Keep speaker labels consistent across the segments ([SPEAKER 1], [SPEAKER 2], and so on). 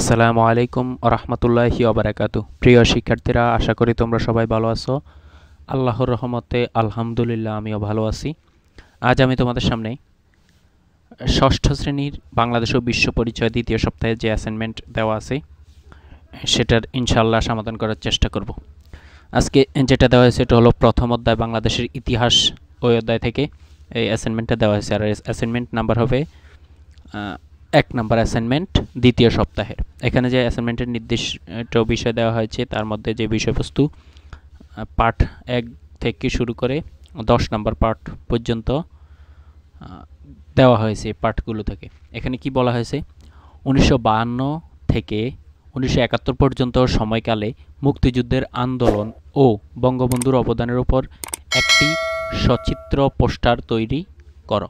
[SPEAKER 1] আসসালামু আলাইকুম রহমতুল্লাহি অবরাকাতু প্রিয় শিক্ষার্থীরা আশা করি তোমরা সবাই ভালো আছো আল্লাহর রহমতে আলহামদুলিল্লাহ আমিও ভালো আছি আজ আমি তোমাদের সামনে ষষ্ঠ শ্রেণীর বাংলাদেশ ও বিশ্ব পরিচয় দ্বিতীয় সপ্তাহে যে অ্যাসাইনমেন্ট দেওয়া আছে সেটার ইনশাল্লাহ সমাধান করার চেষ্টা করব আজকে যেটা দেওয়া হয়েছে এটা হলো প্রথম অধ্যায় বাংলাদেশের ইতিহাস ওই অধ্যায় থেকে এই অ্যাসাইনমেন্টটা দেওয়া হয়েছে আর অ্যাসাইনমেন্ট নাম্বার হবে এক নাম্বার অ্যাসাইনমেন্ট দ্বিতীয় সপ্তাহের এখানে যে অ্যাসাইনমেন্টের নির্দিষ্ট বিষয় দেওয়া হয়েছে তার মধ্যে যে বিষয়বস্তু পাঠ এক থেকে শুরু করে দশ নম্বর পাঠ পর্যন্ত দেওয়া হয়েছে পাঠগুলো থেকে এখানে কি বলা হয়েছে উনিশশো থেকে উনিশশো পর্যন্ত সময়কালে মুক্তিযুদ্ধের আন্দোলন ও বঙ্গবন্ধুর অবদানের উপর একটি সচিত্র পোস্টার তৈরি করো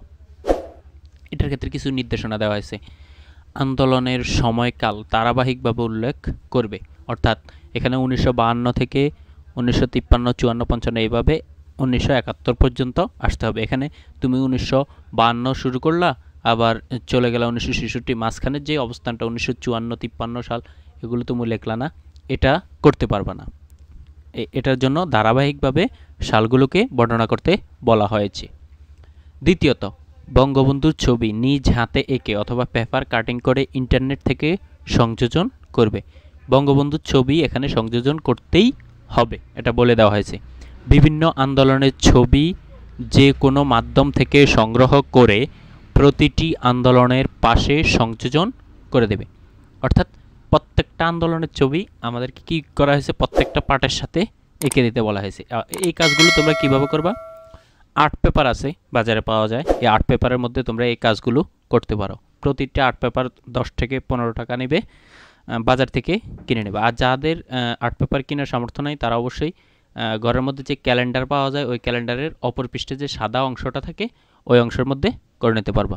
[SPEAKER 1] এটার ক্ষেত্রে কিছু নির্দেশনা দেওয়া হয়েছে আন্দোলনের সময়কাল ধারাবাহিকভাবে উল্লেখ করবে অর্থাৎ এখানে উনিশশো থেকে উনিশশো তিপ্পান্ন চুয়ান্ন পঞ্চান্ন এইভাবে উনিশশো একাত্তর পর্যন্ত আসতে হবে এখানে তুমি উনিশশো বাহান্ন শুরু করলা আবার চলে গেলা উনিশশো ছেষট্টি মাঝখানের যে অবস্থানটা উনিশশো চুয়ান্ন তিপ্পান্ন সাল এগুলো তুমি লেখলা না এটা করতে পারবে না এটার জন্য ধারাবাহিকভাবে সালগুলোকে বর্ণনা করতে বলা হয়েছে দ্বিতীয়ত বঙ্গবন্ধুর ছবি নিজ হাতে এঁকে অথবা পেপার কাটিং করে ইন্টারনেট থেকে সংযোজন করবে বঙ্গবন্ধুর ছবি এখানে সংযোজন করতেই হবে এটা বলে দেওয়া হয়েছে বিভিন্ন আন্দোলনের ছবি যে কোনো মাধ্যম থেকে সংগ্রহ করে প্রতিটি আন্দোলনের পাশে সংযোজন করে দেবে অর্থাৎ প্রত্যেকটা আন্দোলনের ছবি আমাদেরকে কী করা হয়েছে প্রত্যেকটা পার্টের সাথে এঁকে দিতে বলা হয়েছে এই কাজগুলো তোমরা কিভাবে করবা আর্ট পেপার আছে বাজারে পাওয়া যায় এই আর্ট পেপারের মধ্যে তোমরা এই কাজগুলো করতে পারো প্রতিটা আর্ট পেপার দশ থেকে পনেরো টাকা নেবে বাজার থেকে কিনে নেবে আর যাদের আর্ট পেপার কেনার সামর্থ্য নাই তারা অবশ্যই ঘরের মধ্যে যে ক্যালেন্ডার পাওয়া যায় ওই ক্যালেন্ডারের অপর পৃষ্ঠে যে সাদা অংশটা থাকে ওই অংশের মধ্যে করে নিতে পারবা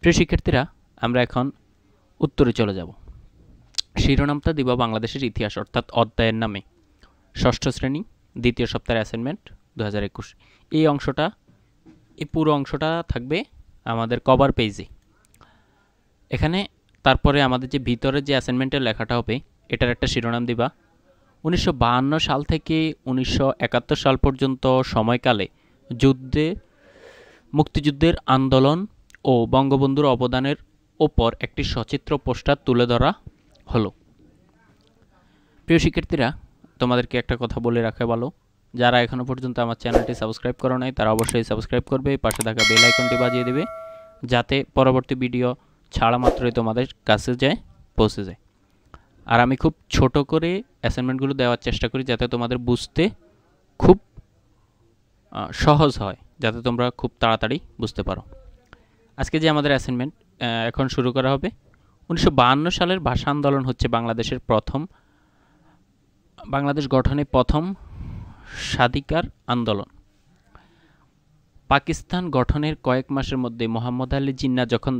[SPEAKER 1] প্রিয় শিক্ষার্থীরা আমরা এখন উত্তরে চলে যাব শিরোনামটা দিব বাংলাদেশের ইতিহাস অর্থাৎ অধ্যায়ের নামে ষষ্ঠ শ্রেণী দ্বিতীয় সপ্তাহের অ্যাসাইনমেন্ট দু এই অংশটা এই পুরো অংশটা থাকবে আমাদের কভার পেজে এখানে তারপরে আমাদের যে ভিতরে যে অ্যাসাইনমেন্টের লেখাটা হবে এটার একটা শিরোনাম দিবা উনিশশো সাল থেকে উনিশশো সাল পর্যন্ত সময়কালে যুদ্ধে মুক্তিযুদ্ধের আন্দোলন ও বঙ্গবন্ধুর অবদানের ওপর একটি সচিত্র পোস্টার তুলে ধরা হলো প্রিয় শিক্ষার্থীরা তোমাদেরকে একটা কথা বলে রাখা ভালো যারা এখনও পর্যন্ত আমার চ্যানেলটি সাবস্ক্রাইব করো নাই তারা অবশ্যই সাবস্ক্রাইব করবে পাশে থাকা বেল আইকনটি বাজিয়ে দেবে যাতে পরবর্তী ভিডিও ছাড়া মাত্রই তোমাদের কাছে যায় পৌঁছে যায় আর আমি খুব ছোট করে অ্যাসাইনমেন্টগুলো দেওয়ার চেষ্টা করি যাতে তোমাদের বুঝতে খুব সহজ হয় যাতে তোমরা খুব তাড়াতাড়ি বুঝতে পারো আজকে যে আমাদের অ্যাসাইনমেন্ট এখন শুরু করা হবে উনিশশো সালের ভাষা আন্দোলন হচ্ছে বাংলাদেশের প্রথম বাংলাদেশ গঠনে প্রথম স্বাধিকার আন্দোলন পাকিস্তান গঠনের কয়েক মাসের মধ্যে মোহাম্মদ আলী জিন্না যখন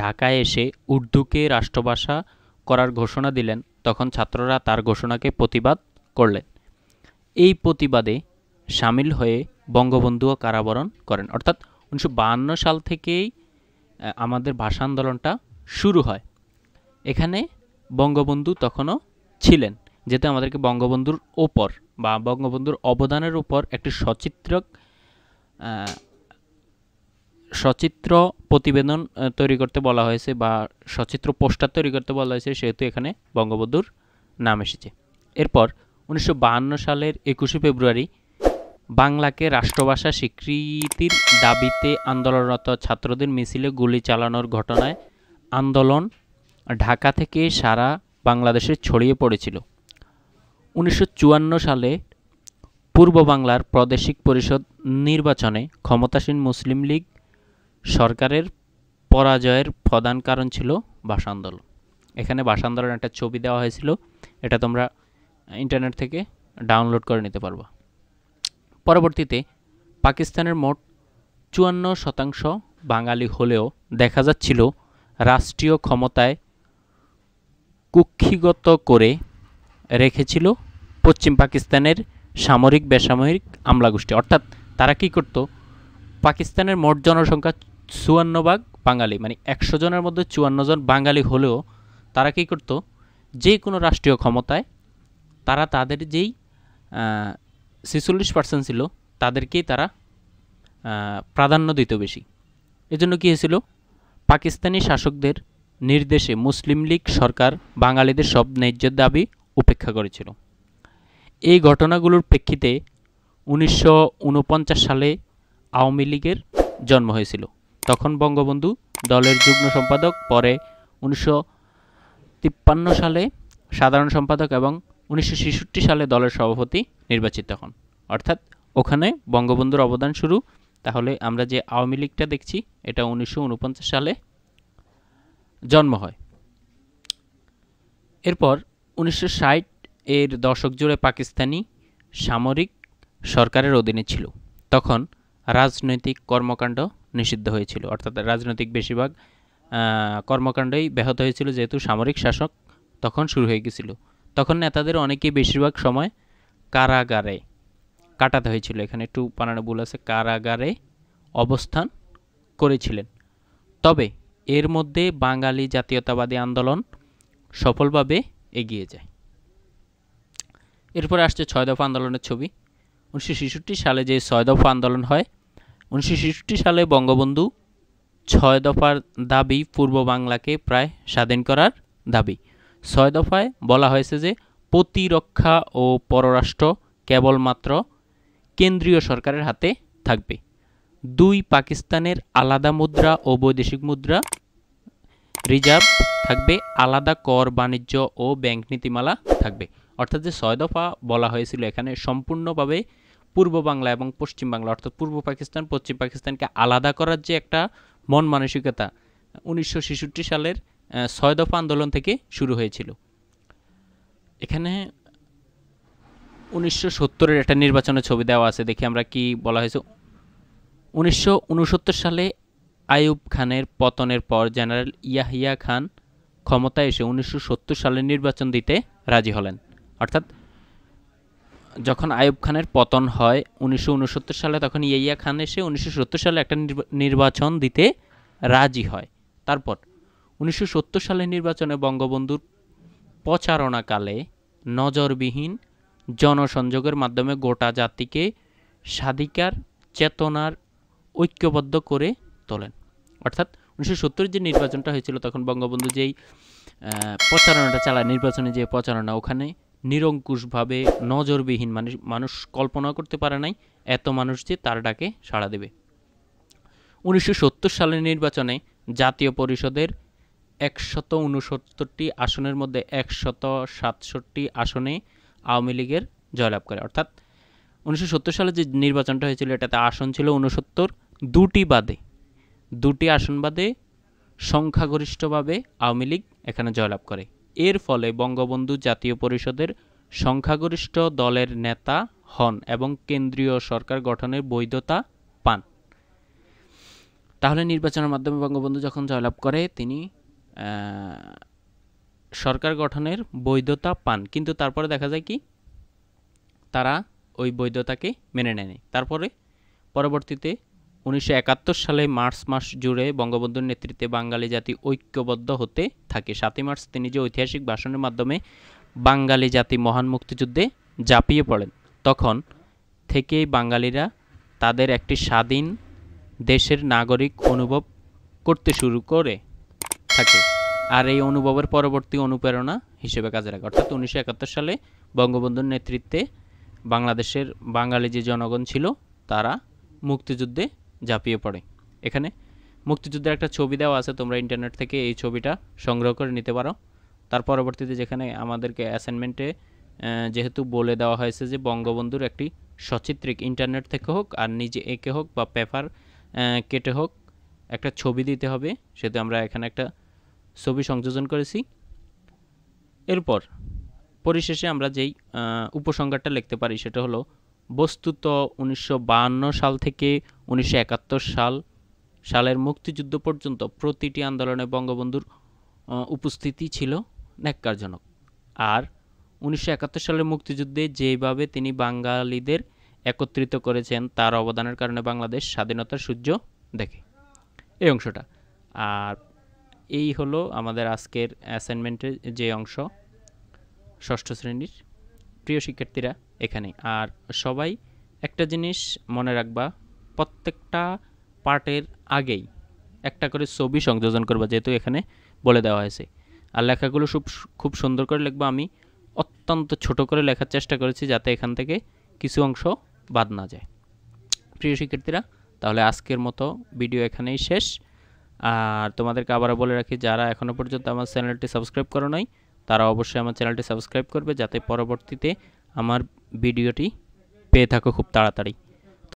[SPEAKER 1] ঢাকায় এসে উর্দুকে রাষ্ট্রভাষা করার ঘোষণা দিলেন তখন ছাত্ররা তার ঘোষণাকে প্রতিবাদ করলেন এই প্রতিবাদে সামিল হয়ে বঙ্গবন্ধুও কারাবরণ করেন অর্থাৎ উনিশশো সাল থেকেই আমাদের ভাষা আন্দোলনটা শুরু হয় এখানে বঙ্গবন্ধু তখনও ছিলেন যেটা আমাদেরকে বঙ্গবন্ধুর ওপর বা বঙ্গবন্ধুর অবদানের উপর একটি সচিত্রক সচিত্র প্রতিবেদন তৈরি করতে বলা হয়েছে বা সচিত্র পোস্টার তৈরি করতে বলা হয়েছে সেহেতু এখানে বঙ্গবন্ধুর নাম এসেছে এরপর উনিশশো সালের একুশে ফেব্রুয়ারি বাংলাকে রাষ্ট্রভাষা স্বীকৃতির দাবিতে আন্দোলনরত ছাত্রদের মিছিলে গুলি চালানোর ঘটনায় আন্দোলন ঢাকা থেকে সারা বাংলাদেশে ছড়িয়ে পড়েছিল উনিশশো সালে পূর্ব বাংলার প্রাদেশিক পরিষদ নির্বাচনে ক্ষমতাসীন মুসলিম লীগ সরকারের পরাজয়ের প্রধান কারণ ছিল ভাষা আন্দোলন এখানে ভাষা আন্দোলনের একটা ছবি দেওয়া হয়েছিল এটা তোমরা ইন্টারনেট থেকে ডাউনলোড করে নিতে পারবা পরবর্তীতে পাকিস্তানের মোট চুয়ান্ন শতাংশ বাঙালি হলেও দেখা যাচ্ছিল রাষ্ট্রীয় ক্ষমতায় কুক্ষিগত করে রেখেছিল পশ্চিম পাকিস্তানের সামরিক বেসামরিক গোষ্ঠী অর্থাৎ তারা কি করত পাকিস্তানের মোট জনসংখ্যা চুয়ান্ন ভাগ বাঙালি মানে একশো জনের মধ্যে চুয়ান্ন জন বাঙালি হলেও তারা কি করত যে কোনো রাষ্ট্রীয় ক্ষমতায় তারা তাদের যেই ছেচল্লিশ পার্সেন্ট ছিল তাদেরকেই তারা প্রাধান্য দিত বেশি এজন্য কী হয়েছিল পাকিস্তানি শাসকদের নির্দেশে মুসলিম লীগ সরকার বাঙালিদের সব ন্যায্যের দাবি উপেক্ষা করেছিল এই ঘটনাগুলোর প্রেক্ষিতে উনিশশো সালে আওয়ামী লীগের জন্ম হয়েছিল তখন বঙ্গবন্ধু দলের যুগ্ম সম্পাদক পরে উনিশশো সালে সাধারণ সম্পাদক এবং উনিশশো সালে দলের সভাপতি নির্বাচিত হন অর্থাৎ ওখানে বঙ্গবন্ধুর অবদান শুরু তাহলে আমরা যে আওয়ামী লীগটা দেখছি এটা উনিশশো সালে জন্ম হয় এরপর উনিশশো এর দশক জুড়ে পাকিস্তানি সামরিক সরকারের অধীনে ছিল তখন রাজনৈতিক কর্মকাণ্ড নিষিদ্ধ হয়েছিল অর্থাৎ রাজনৈতিক বেশিরভাগ কর্মকাণ্ডই ব্যাহত হয়েছিল যেহেতু সামরিক শাসক তখন শুরু হয়ে গেছিল তখন নেতাদের অনেকেই বেশিরভাগ সময় কারাগারে কাটাতে হয়েছিল এখানে একটু বানানো ভুল আছে কারাগারে অবস্থান করেছিলেন তবে এর মধ্যে বাঙালি জাতীয়তাবাদী আন্দোলন সফলভাবে এগিয়ে যায় এরপর আসছে ছয় দফা আন্দোলনের ছবি উনিশশো সালে যে ছয় দফা আন্দোলন হয় উনিশশো সালে বঙ্গবন্ধু ছয় দফার দাবি পূর্ব বাংলাকে প্রায় স্বাধীন করার দাবি ছয় দফায় বলা হয়েছে যে প্রতিরক্ষা ও পররাষ্ট্র কেবলমাত্র কেন্দ্রীয় সরকারের হাতে থাকবে দুই পাকিস্তানের আলাদা মুদ্রা ও বৈদেশিক মুদ্রা রিজার্ভ থাকবে আলাদা কর বাণিজ্য ও ব্যাংক নীতিমালা থাকবে অর্থাৎ যে ছয় দফা বলা হয়েছিল এখানে সম্পূর্ণভাবে পূর্ব বাংলা এবং পশ্চিম বাংলা অর্থাৎ পূর্ব পাকিস্তান পশ্চিম পাকিস্তানকে আলাদা করার যে একটা মন মানসিকতা উনিশশো সালের ছয় দফা আন্দোলন থেকে শুরু হয়েছিল এখানে উনিশশো সত্তরের একটা নির্বাচনের ছবি দেওয়া আছে দেখি আমরা কি বলা হয়েছে উনিশশো সালে আইয়ুব খানের পতনের পর জেনারেল ইয়াহিয়া খান ক্ষমতায় এসে উনিশশো সালের নির্বাচন দিতে রাজি হলেন অর্থাৎ যখন আয়ুব খানের পতন হয় উনিশশো সালে তখন ইয়াইয়া খান এসে উনিশশো সালে একটা নির্বাচন দিতে রাজি হয় তারপর উনিশশো সালের নির্বাচনে বঙ্গবন্ধুর প্রচারণাকালে নজরবিহীন জনসংযোগের মাধ্যমে গোটা জাতিকে স্বাধিকার চেতনার ঐক্যবদ্ধ করে তোলেন অর্থাৎ উনিশশো যে নির্বাচনটা হয়েছিল তখন বঙ্গবন্ধু যেই প্রচারণাটা চালায় নির্বাচনে যে প্রচারণা ওখানে নিরঙ্কুশভাবে নজরবিহীন মানে মানুষ কল্পনা করতে পারে নাই এত মানুষ যে তার ডাকে সাড়া দেবে উনিশশো সালের নির্বাচনে জাতীয় পরিষদের একশত উনসত্তরটি আসনের মধ্যে একশত সাতষট্টি আসনে আওয়ামী লীগের জয়লাভ করে অর্থাৎ উনিশশো সালে যে নির্বাচনটা হয়েছিল এটাতে আসন ছিল উনসত্তর দুটি বাদে দুটি আসন বাদে সংখ্যাগরিষ্ঠভাবে আওয়ামী লীগ এখানে জয়লাভ করে এর ফলে বঙ্গবন্ধু জাতীয় পরিষদের সংখ্যাগরিষ্ঠ দলের নেতা হন এবং কেন্দ্রীয় সরকার গঠনের বৈধতা পান তাহলে নির্বাচনের মাধ্যমে বঙ্গবন্ধু যখন জয়লাভ করে তিনি সরকার গঠনের বৈধতা পান কিন্তু তারপরে দেখা যায় কি তারা ওই বৈধতাকে মেনে নেয়নি তারপরে পরবর্তীতে উনিশশো সালে মার্চ মাস জুড়ে বঙ্গবন্ধুর নেতৃত্বে বাঙালি জাতি ঐক্যবদ্ধ হতে থাকে সাতই মার্চ তিনি যে ঐতিহাসিক ভাষণের মাধ্যমে বাঙালি জাতি মহান মুক্তিযুদ্ধে ঝাঁপিয়ে পড়েন তখন থেকেই বাঙালিরা তাদের একটি স্বাধীন দেশের নাগরিক অনুভব করতে শুরু করে থাকে আর এই অনুভবের পরবর্তী অনুপ্রেরণা হিসেবে কাজে রাখে অর্থাৎ উনিশশো সালে বঙ্গবন্ধুর নেতৃত্বে বাংলাদেশের বাঙালি যে জনগণ ছিল তারা মুক্তিযুদ্ধে ঝাঁপিয়ে পড়ে এখানে মুক্তিযুদ্ধের একটা ছবি দেওয়া আছে তোমরা ইন্টারনেট থেকে এই ছবিটা সংগ্রহ করে নিতে পারো তার পরবর্তীতে যেখানে আমাদেরকে অ্যাসাইনমেন্টে যেহেতু বলে দেওয়া হয়েছে যে বঙ্গবন্ধুর একটি সচিত্রিক ইন্টারনেট থেকে হোক আর নিজে এঁকে হোক বা পেপার কেটে হোক একটা ছবি দিতে হবে সেহেতু আমরা এখানে একটা ছবি সংযোজন করেছি এরপর পরিশেষে আমরা যেই উপসংহারটা লিখতে পারি সেটা হলো বস্তুত উনিশশো সাল থেকে উনিশশো সাল সালের মুক্তিযুদ্ধ পর্যন্ত প্রতিটি আন্দোলনে বঙ্গবন্ধুর উপস্থিতি ছিল ন্যাক্কারজনক আর উনিশশো সালের মুক্তিযুদ্ধে যেভাবে তিনি বাঙালিদের একত্রিত করেছেন তার অবদানের কারণে বাংলাদেশ স্বাধীনতার সূর্য দেখে এই অংশটা আর এই হলো আমাদের আজকের অ্যাসাইনমেন্টের যে অংশ ষষ্ঠ শ্রেণীর প্রিয় শিক্ষার্থীরা এখানে আর সবাই একটা জিনিস মনে রাখবা প্রত্যেকটা পার্টের আগেই একটা করে ছবি সংযোজন করবা যেহেতু এখানে বলে দেওয়া হয়েছে আর লেখাগুলো খুব খুব সুন্দর করে লিখবো আমি অত্যন্ত ছোট করে লেখার চেষ্টা করেছি যাতে এখান থেকে কিছু অংশ বাদ না যায় প্রিয় শিক্ষার্থীরা তাহলে আজকের মতো ভিডিও এখানেই শেষ আর তোমাদেরকে আবারও বলে রাখি যারা এখনও পর্যন্ত আমার চ্যানেলটি সাবস্ক্রাইব করো নাই তারা অবশ্যই আমার চ্যানেলটি সাবস্ক্রাইব করবে যাতে পরবর্তীতে আমার ভিডিওটি পেয়ে থাকো খুব তাড়াতাড়ি